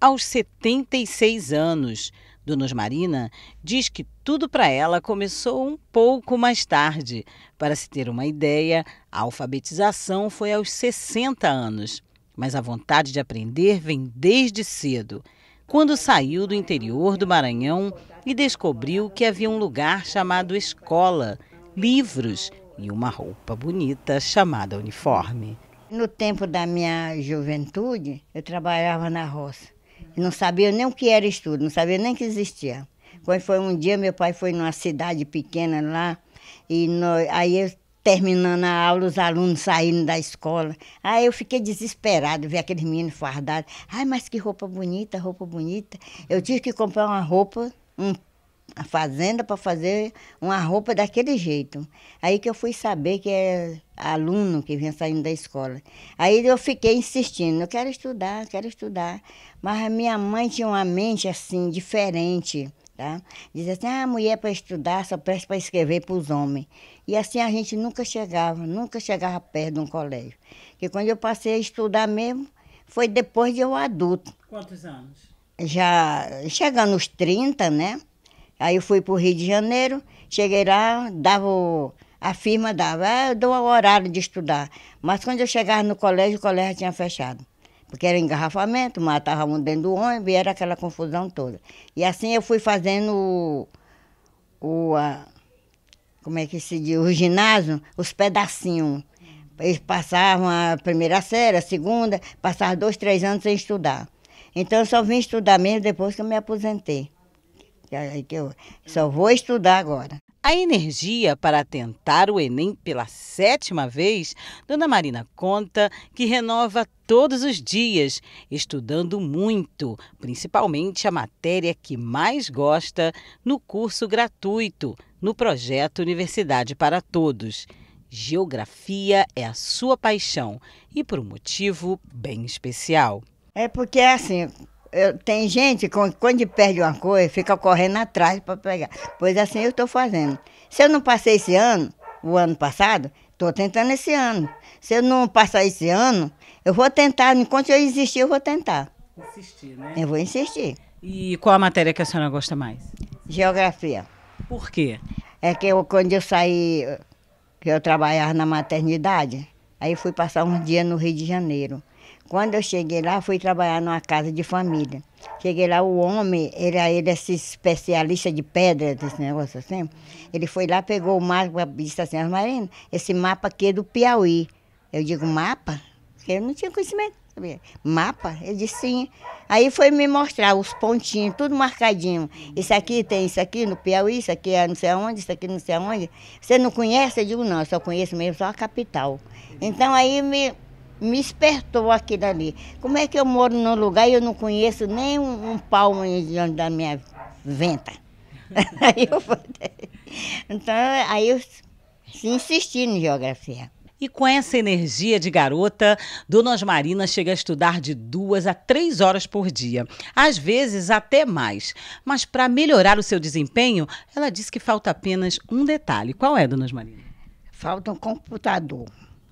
aos 76 anos. Dunos Marina diz que tudo para ela começou um pouco mais tarde. Para se ter uma ideia, a alfabetização foi aos 60 anos, mas a vontade de aprender vem desde cedo. Quando saiu do interior do Maranhão e descobriu que havia um lugar chamado escola, livros e uma roupa bonita chamada uniforme. No tempo da minha juventude, eu trabalhava na roça. Não sabia nem o que era estudo, não sabia nem que existia. Quando foi um dia, meu pai foi numa cidade pequena lá, e nós, aí eu terminando a aula, os alunos saindo da escola. Aí eu fiquei desesperado ver aqueles meninos fardados. Ai, mas que roupa bonita, roupa bonita. Eu tive que comprar uma roupa, um a fazenda para fazer uma roupa daquele jeito. Aí que eu fui saber que é aluno que vinha saindo da escola. Aí eu fiquei insistindo, eu quero estudar, quero estudar. Mas a minha mãe tinha uma mente assim, diferente. Tá? Dizia assim, ah, a mulher é para estudar só presta para escrever para os homens. E assim a gente nunca chegava, nunca chegava perto de um colégio. Porque quando eu passei a estudar mesmo, foi depois de eu adulto. Quantos anos? Já chegando aos 30, né? Aí eu fui para o Rio de Janeiro, cheguei lá, dava o, a firma dava, ah, eu dou o horário de estudar. Mas quando eu chegava no colégio, o colégio tinha fechado. Porque era engarrafamento, matava um dentro do ônibus, e era aquela confusão toda. E assim eu fui fazendo o, o a, como é que se diz, o ginásio, os pedacinhos. Eles passavam a primeira série, a segunda, passavam dois, três anos sem estudar. Então eu só vim estudar mesmo depois que eu me aposentei. É que eu só vou estudar agora. A energia para tentar o Enem pela sétima vez, Dona Marina conta que renova todos os dias, estudando muito, principalmente a matéria que mais gosta, no curso gratuito, no projeto Universidade para Todos. Geografia é a sua paixão e por um motivo bem especial. É porque, assim, eu, tem gente que quando perde uma coisa, fica correndo atrás para pegar. Pois assim eu estou fazendo. Se eu não passei esse ano, o ano passado, estou tentando esse ano. Se eu não passar esse ano, eu vou tentar. Enquanto eu existir, eu vou tentar. Insistir, né? Eu vou insistir. E qual a matéria que a senhora gosta mais? Geografia. Por quê? É que eu, quando eu saí, que eu trabalhava na maternidade, aí fui passar uns dias no Rio de Janeiro. Quando eu cheguei lá, fui trabalhar numa casa de família. Cheguei lá, o homem, ele, é, é esse especialista de pedra, desse negócio assim. Ele foi lá, pegou o mapa e disse assim, Marina, esse mapa aqui é do Piauí. Eu digo, mapa? Porque eu não tinha conhecimento. Mapa? Ele disse, sim. Aí foi me mostrar os pontinhos, tudo marcadinho. Isso aqui tem isso aqui no Piauí, isso aqui é não sei aonde, isso aqui não sei aonde. Você não conhece? Eu digo, não, eu só conheço mesmo só a capital. Então aí me me espertou aqui dali. Como é que eu moro num lugar e eu não conheço nem um, um palmo diante da minha venta? aí eu, então, aí eu insisti em geografia. E com essa energia de garota, Dona Osmarina chega a estudar de duas a três horas por dia, às vezes até mais. Mas para melhorar o seu desempenho, ela diz que falta apenas um detalhe. Qual é, Dona Osmarina? Falta um computador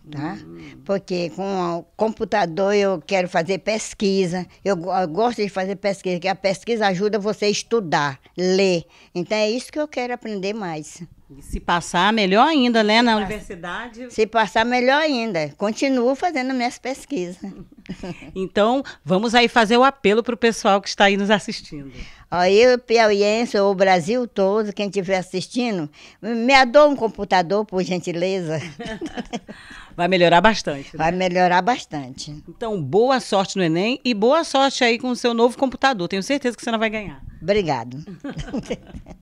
tá? Porque com o computador eu quero fazer pesquisa, eu, eu gosto de fazer pesquisa, porque a pesquisa ajuda você a estudar, ler. Então é isso que eu quero aprender mais. E se passar, melhor ainda, né, na se universidade? Se passar, melhor ainda. Continuo fazendo minhas pesquisas. Então, vamos aí fazer o apelo para o pessoal que está aí nos assistindo. aí eu, piauiense, ou o Brasil todo, quem estiver assistindo, me adoro um computador, por gentileza. Vai melhorar bastante. Né? Vai melhorar bastante. Então, boa sorte no Enem e boa sorte aí com o seu novo computador. Tenho certeza que você não vai ganhar. Obrigado.